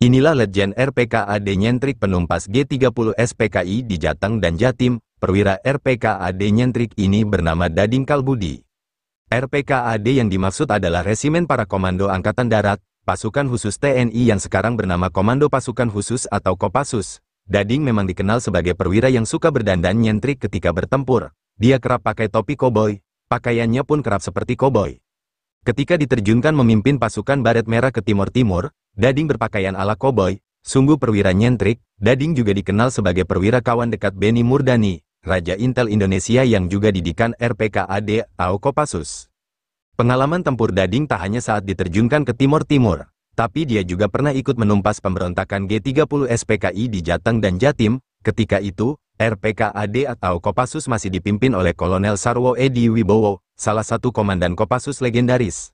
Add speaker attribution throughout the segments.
Speaker 1: Inilah Letjen RPKAD Nyentrik penumpas G30 SPKI di Jateng dan Jatim, perwira RPKAD Nyentrik ini bernama Dading Kalbudi. RPKAD yang dimaksud adalah Resimen Para Komando Angkatan Darat, pasukan khusus TNI yang sekarang bernama Komando Pasukan Khusus atau Kopassus. Dading memang dikenal sebagai perwira yang suka berdandan nyentrik ketika bertempur. Dia kerap pakai topi koboi, pakaiannya pun kerap seperti koboi. Ketika diterjunkan memimpin pasukan baret merah ke timur-timur, Dading berpakaian ala koboi, sungguh perwira nyentrik, Dading juga dikenal sebagai perwira kawan dekat Benny Murdani, Raja Intel Indonesia yang juga didikan RPKAD atau Pengalaman tempur Dading tak hanya saat diterjunkan ke Timur Timur, tapi dia juga pernah ikut menumpas pemberontakan G30 SPKI di Jateng dan Jatim, ketika itu, RPKAD atau Kopassus masih dipimpin oleh Kolonel Sarwo Edi Wibowo, salah satu komandan Kopassus legendaris.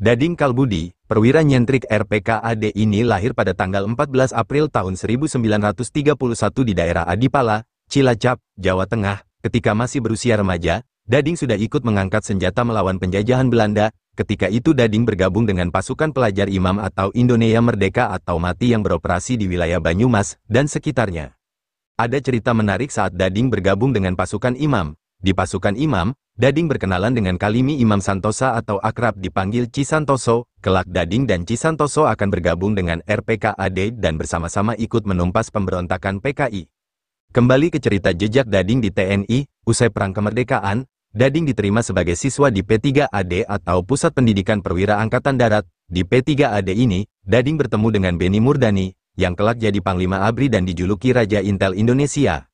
Speaker 1: Dading Kalbudi, perwira nyentrik RPKAD ini lahir pada tanggal 14 April tahun 1931 di daerah Adipala, Cilacap, Jawa Tengah. Ketika masih berusia remaja, Dading sudah ikut mengangkat senjata melawan penjajahan Belanda. Ketika itu Dading bergabung dengan pasukan pelajar Imam atau Indonesia Merdeka atau Mati yang beroperasi di wilayah Banyumas dan sekitarnya. Ada cerita menarik saat Dading bergabung dengan pasukan Imam. Di pasukan Imam, Dading berkenalan dengan Kalimi Imam Santosa atau akrab dipanggil Cisantoso, kelak Dading dan Cisantoso akan bergabung dengan RPKAD dan bersama-sama ikut menumpas pemberontakan PKI. Kembali ke cerita jejak Dading di TNI, usai Perang Kemerdekaan, Dading diterima sebagai siswa di P3AD atau Pusat Pendidikan Perwira Angkatan Darat. Di P3AD ini, Dading bertemu dengan Beni Murdani, yang kelak jadi Panglima Abri dan dijuluki Raja Intel Indonesia.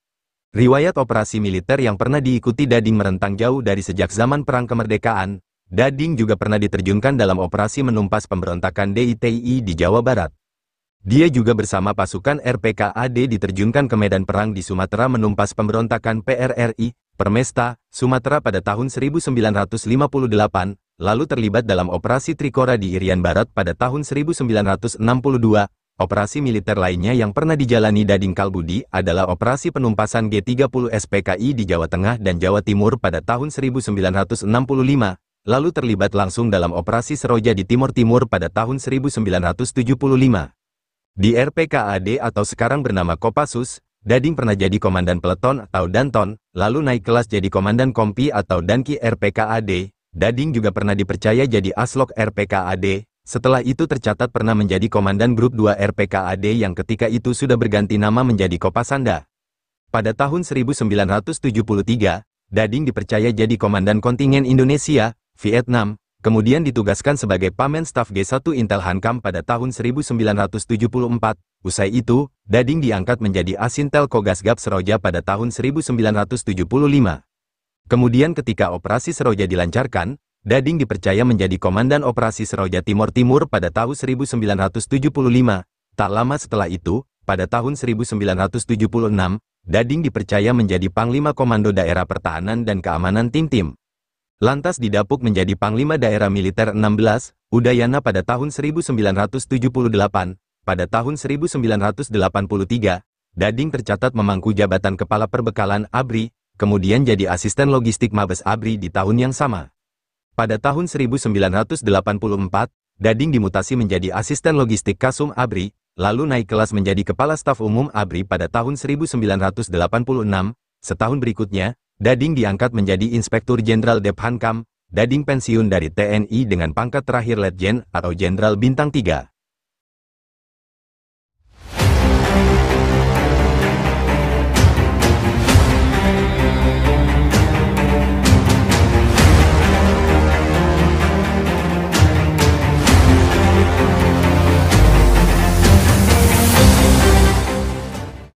Speaker 1: Riwayat operasi militer yang pernah diikuti Dading merentang jauh dari sejak zaman Perang Kemerdekaan, Dading juga pernah diterjunkan dalam operasi menumpas pemberontakan DITI di Jawa Barat. Dia juga bersama pasukan RPKAD diterjunkan ke medan perang di Sumatera menumpas pemberontakan PRRI, Permesta, Sumatera pada tahun 1958, lalu terlibat dalam operasi Trikora di Irian Barat pada tahun 1962, Operasi militer lainnya yang pernah dijalani Dading Kalbudi adalah operasi penumpasan G30 SPKI di Jawa Tengah dan Jawa Timur pada tahun 1965, lalu terlibat langsung dalam operasi Seroja di Timur Timur pada tahun 1975. Di RPKAD atau sekarang bernama Kopassus, Dading pernah jadi komandan peleton atau danton, lalu naik kelas jadi komandan kompi atau danki RPKAD. Dading juga pernah dipercaya jadi aslok RPKAD, setelah itu tercatat pernah menjadi Komandan Grup 2 RPKAD yang ketika itu sudah berganti nama menjadi Kopasanda. Pada tahun 1973, Dading dipercaya jadi Komandan Kontingen Indonesia, Vietnam, kemudian ditugaskan sebagai Pamen Staf G1 Intel Hankam pada tahun 1974. Usai itu, Dading diangkat menjadi Asintel Kogasgap Seroja pada tahun 1975. Kemudian ketika operasi Seroja dilancarkan, Dading dipercaya menjadi Komandan Operasi Seroja Timur Timur pada tahun 1975. Tak lama setelah itu, pada tahun 1976, Dading dipercaya menjadi Panglima Komando Daerah Pertahanan dan Keamanan Tim-Tim. Lantas didapuk menjadi Panglima Daerah Militer 16, Udayana pada tahun 1978. Pada tahun 1983, Dading tercatat memangku jabatan Kepala Perbekalan ABRI, kemudian jadi Asisten Logistik Mabes ABRI di tahun yang sama. Pada tahun 1984, Dading dimutasi menjadi asisten logistik Kasum Abri, lalu naik kelas menjadi Kepala Staf Umum Abri pada tahun 1986. Setahun berikutnya, Dading diangkat menjadi Inspektur Jenderal Dephankam, Dading pensiun dari TNI dengan pangkat terakhir Letjen atau Jenderal Bintang 3.